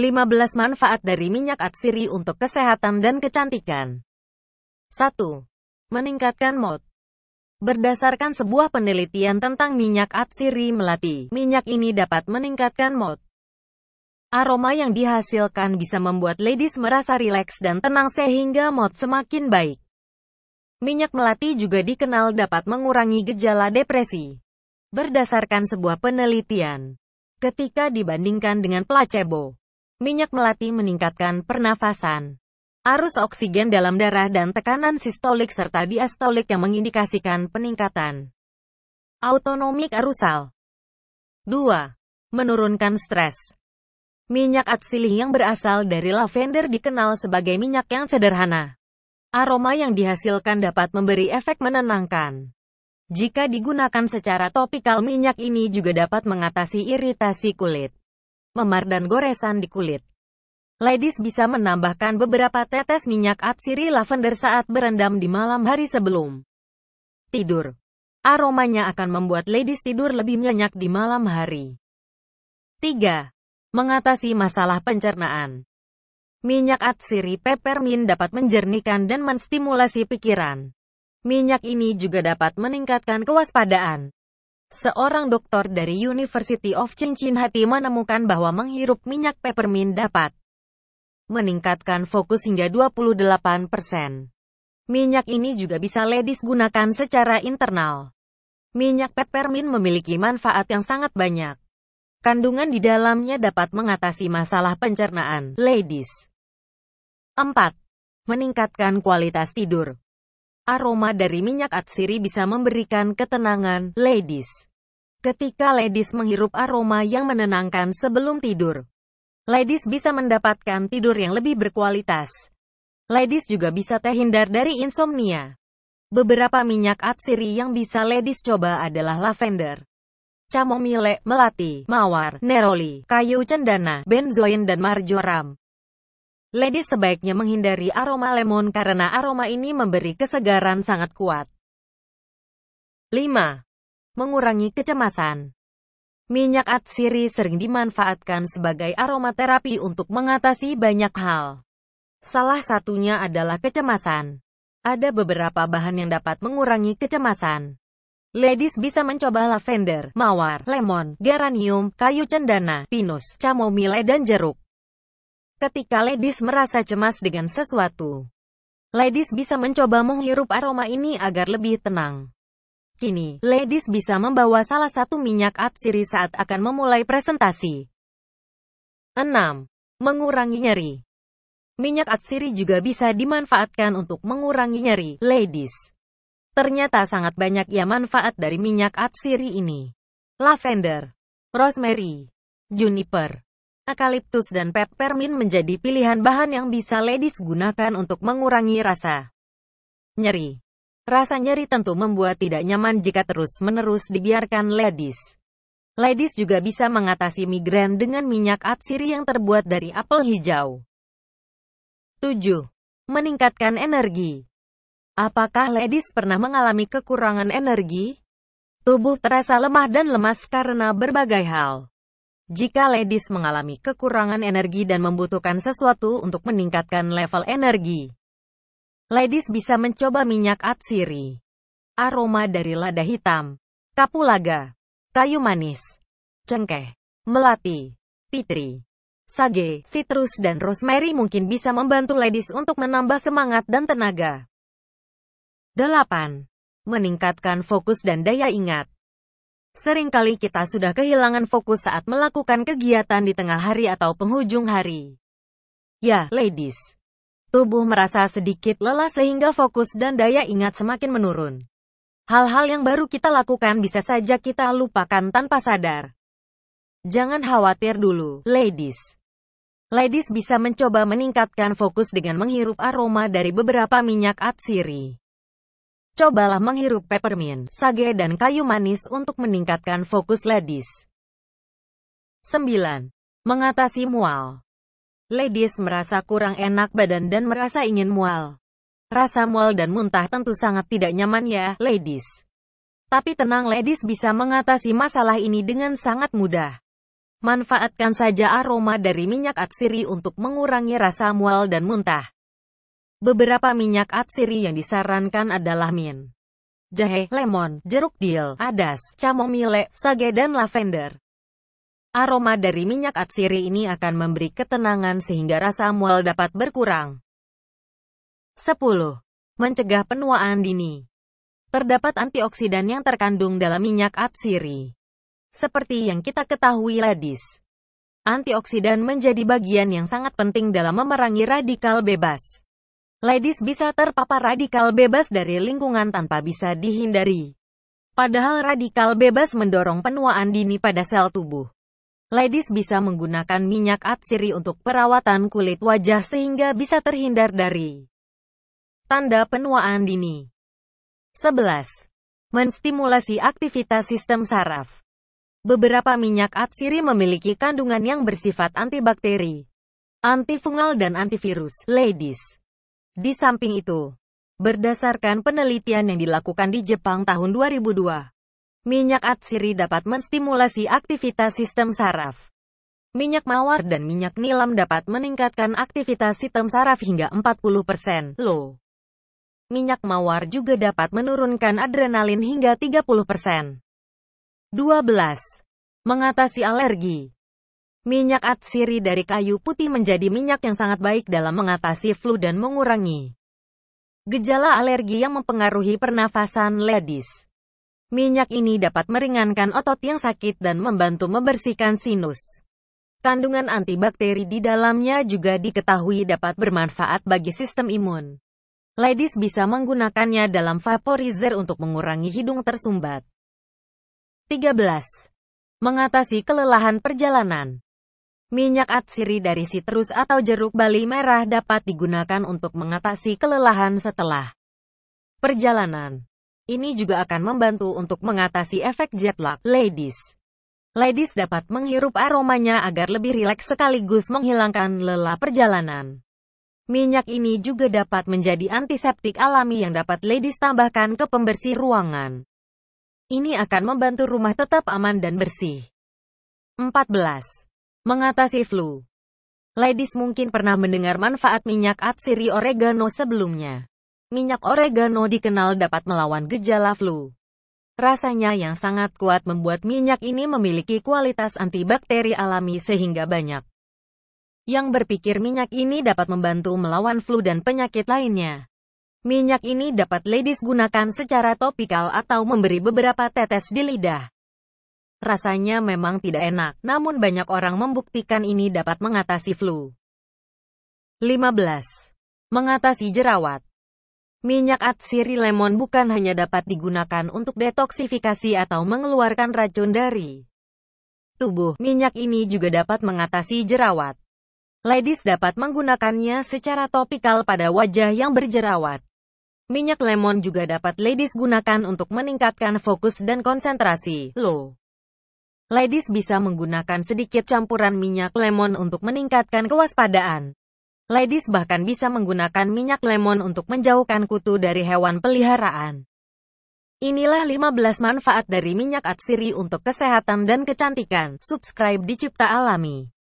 15 manfaat dari minyak atsiri untuk kesehatan dan kecantikan. 1. Meningkatkan mood. Berdasarkan sebuah penelitian tentang minyak atsiri melati, minyak ini dapat meningkatkan mood. Aroma yang dihasilkan bisa membuat ladies merasa rileks dan tenang sehingga mood semakin baik. Minyak melati juga dikenal dapat mengurangi gejala depresi. Berdasarkan sebuah penelitian, ketika dibandingkan dengan placebo, minyak melati meningkatkan pernafasan, arus oksigen dalam darah dan tekanan sistolik serta diastolik yang mengindikasikan peningkatan autonomik arusal. 2. Menurunkan stres. Minyak atsilih yang berasal dari lavender dikenal sebagai minyak yang sederhana. Aroma yang dihasilkan dapat memberi efek menenangkan. Jika digunakan secara topikal minyak ini juga dapat mengatasi iritasi kulit memar dan goresan di kulit. Ladies bisa menambahkan beberapa tetes minyak atsiri lavender saat berendam di malam hari sebelum tidur. Aromanya akan membuat ladies tidur lebih nyenyak di malam hari. 3. Mengatasi masalah pencernaan. Minyak atsiri peppermint dapat menjernihkan dan menstimulasi pikiran. Minyak ini juga dapat meningkatkan kewaspadaan. Seorang dokter dari University of Cincinnati menemukan bahwa menghirup minyak peppermint dapat meningkatkan fokus hingga 28%. Minyak ini juga bisa ladies gunakan secara internal. Minyak peppermint memiliki manfaat yang sangat banyak. Kandungan di dalamnya dapat mengatasi masalah pencernaan, ladies. 4. Meningkatkan kualitas tidur. Aroma dari minyak atsiri bisa memberikan ketenangan, ladies. Ketika ladies menghirup aroma yang menenangkan sebelum tidur, ladies bisa mendapatkan tidur yang lebih berkualitas. Ladies juga bisa terhindar dari insomnia. Beberapa minyak atsiri yang bisa ladies coba adalah lavender, chamomile, melati, mawar, neroli, kayu cendana, benzoin dan marjoram. Lady sebaiknya menghindari aroma lemon karena aroma ini memberi kesegaran sangat kuat. 5. Mengurangi kecemasan Minyak atsiri sering dimanfaatkan sebagai aromaterapi untuk mengatasi banyak hal. Salah satunya adalah kecemasan. Ada beberapa bahan yang dapat mengurangi kecemasan. Ladies bisa mencoba lavender, mawar, lemon, geranium, kayu cendana, pinus, chamomile, dan jeruk. Ketika ladies merasa cemas dengan sesuatu, ladies bisa mencoba menghirup aroma ini agar lebih tenang. Kini, ladies bisa membawa salah satu minyak atsiri saat akan memulai presentasi. 6. Mengurangi nyeri Minyak atsiri juga bisa dimanfaatkan untuk mengurangi nyeri, ladies. Ternyata sangat banyak ya manfaat dari minyak atsiri ini. Lavender, rosemary, juniper, Akaliptus dan peppermint menjadi pilihan bahan yang bisa ladies gunakan untuk mengurangi rasa nyeri. Rasa nyeri tentu membuat tidak nyaman jika terus-menerus dibiarkan ladies. Ladies juga bisa mengatasi migrain dengan minyak atsiri yang terbuat dari apel hijau. 7. Meningkatkan energi. Apakah ladies pernah mengalami kekurangan energi? Tubuh terasa lemah dan lemas karena berbagai hal. Jika ladies mengalami kekurangan energi dan membutuhkan sesuatu untuk meningkatkan level energi, ladies bisa mencoba minyak atsiri, aroma dari lada hitam, kapulaga, kayu manis, cengkeh, melati, pitri, sage, citrus dan rosemary mungkin bisa membantu ladies untuk menambah semangat dan tenaga. 8. Meningkatkan fokus dan daya ingat. Seringkali kita sudah kehilangan fokus saat melakukan kegiatan di tengah hari atau penghujung hari. Ya, ladies. Tubuh merasa sedikit lelah sehingga fokus dan daya ingat semakin menurun. Hal-hal yang baru kita lakukan bisa saja kita lupakan tanpa sadar. Jangan khawatir dulu, ladies. Ladies bisa mencoba meningkatkan fokus dengan menghirup aroma dari beberapa minyak atsiri. Cobalah menghirup peppermint, sage dan kayu manis untuk meningkatkan fokus ladies. 9. Mengatasi mual. Ladies merasa kurang enak badan dan merasa ingin mual. Rasa mual dan muntah tentu sangat tidak nyaman ya, ladies. Tapi tenang ladies bisa mengatasi masalah ini dengan sangat mudah. Manfaatkan saja aroma dari minyak atsiri untuk mengurangi rasa mual dan muntah. Beberapa minyak atsiri yang disarankan adalah min, jahe, lemon, jeruk dil, adas, camomile, sage dan lavender. Aroma dari minyak atsiri ini akan memberi ketenangan sehingga rasa mual dapat berkurang. 10. Mencegah penuaan dini Terdapat antioksidan yang terkandung dalam minyak atsiri. Seperti yang kita ketahui ladis. Antioksidan menjadi bagian yang sangat penting dalam memerangi radikal bebas. Ladies bisa terpapar radikal bebas dari lingkungan tanpa bisa dihindari. Padahal radikal bebas mendorong penuaan dini pada sel tubuh. Ladies bisa menggunakan minyak atsiri untuk perawatan kulit wajah sehingga bisa terhindar dari tanda penuaan dini. 11. Menstimulasi aktivitas sistem saraf. Beberapa minyak atsiri memiliki kandungan yang bersifat antibakteri, antifungal dan antivirus. Ladies di samping itu, berdasarkan penelitian yang dilakukan di Jepang tahun 2002, minyak atsiri dapat menstimulasi aktivitas sistem saraf. Minyak mawar dan minyak nilam dapat meningkatkan aktivitas sistem saraf hingga 40%. Loh. Minyak mawar juga dapat menurunkan adrenalin hingga 30%. 12. Mengatasi alergi Minyak atsiri dari kayu putih menjadi minyak yang sangat baik dalam mengatasi flu dan mengurangi gejala alergi yang mempengaruhi pernafasan ladies. Minyak ini dapat meringankan otot yang sakit dan membantu membersihkan sinus. Kandungan antibakteri di dalamnya juga diketahui dapat bermanfaat bagi sistem imun. Ladies bisa menggunakannya dalam vaporizer untuk mengurangi hidung tersumbat. 13. Mengatasi kelelahan perjalanan Minyak atsiri dari sitrus atau jeruk bali merah dapat digunakan untuk mengatasi kelelahan setelah perjalanan. Ini juga akan membantu untuk mengatasi efek jet lag. Ladies Ladies dapat menghirup aromanya agar lebih rileks sekaligus menghilangkan lelah perjalanan. Minyak ini juga dapat menjadi antiseptik alami yang dapat ladies tambahkan ke pembersih ruangan. Ini akan membantu rumah tetap aman dan bersih. 14. Mengatasi flu. Ladies mungkin pernah mendengar manfaat minyak atsiri oregano sebelumnya. Minyak oregano dikenal dapat melawan gejala flu. Rasanya yang sangat kuat membuat minyak ini memiliki kualitas antibakteri alami sehingga banyak yang berpikir minyak ini dapat membantu melawan flu dan penyakit lainnya. Minyak ini dapat ladies gunakan secara topikal atau memberi beberapa tetes di lidah. Rasanya memang tidak enak, namun banyak orang membuktikan ini dapat mengatasi flu. 15. Mengatasi jerawat Minyak atsiri lemon bukan hanya dapat digunakan untuk detoksifikasi atau mengeluarkan racun dari tubuh, minyak ini juga dapat mengatasi jerawat. Ladies dapat menggunakannya secara topikal pada wajah yang berjerawat. Minyak lemon juga dapat ladies gunakan untuk meningkatkan fokus dan konsentrasi. Loh ladies bisa menggunakan sedikit campuran minyak lemon untuk meningkatkan kewaspadaan. Ladies bahkan bisa menggunakan minyak lemon untuk menjauhkan kutu dari hewan peliharaan. Inilah 15 manfaat dari minyak atsiri untuk kesehatan dan kecantikan. Subscribe di Cipta Alami.